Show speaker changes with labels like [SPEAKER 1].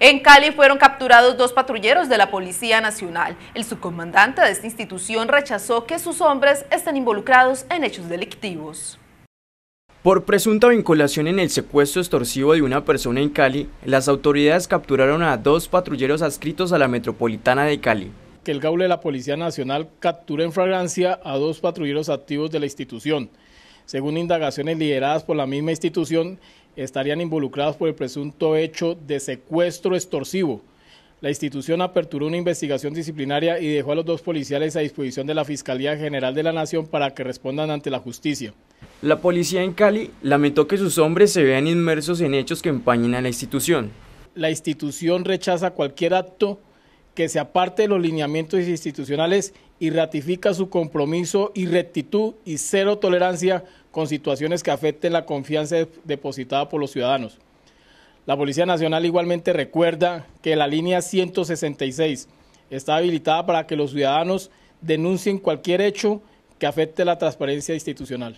[SPEAKER 1] En Cali fueron capturados dos patrulleros de la Policía Nacional. El subcomandante de esta institución rechazó que sus hombres estén involucrados en hechos delictivos.
[SPEAKER 2] Por presunta vinculación en el secuestro extorsivo de una persona en Cali, las autoridades capturaron a dos patrulleros adscritos a la Metropolitana de Cali.
[SPEAKER 3] Que el Gaule de la Policía Nacional captura en fragancia a dos patrulleros activos de la institución. Según indagaciones lideradas por la misma institución, estarían involucrados por el presunto hecho de secuestro extorsivo. La institución aperturó una investigación disciplinaria y dejó a los dos policiales a disposición de la Fiscalía General de la Nación para que respondan ante la justicia. La policía
[SPEAKER 2] en Cali lamentó que sus hombres se vean inmersos en hechos que empañen a la institución.
[SPEAKER 3] La institución rechaza cualquier acto que se aparte de los lineamientos institucionales y ratifica su compromiso y rectitud y cero tolerancia con situaciones que afecten la confianza depositada por los ciudadanos. La Policía Nacional igualmente recuerda que la línea 166 está habilitada para que los ciudadanos denuncien cualquier hecho que afecte la transparencia institucional.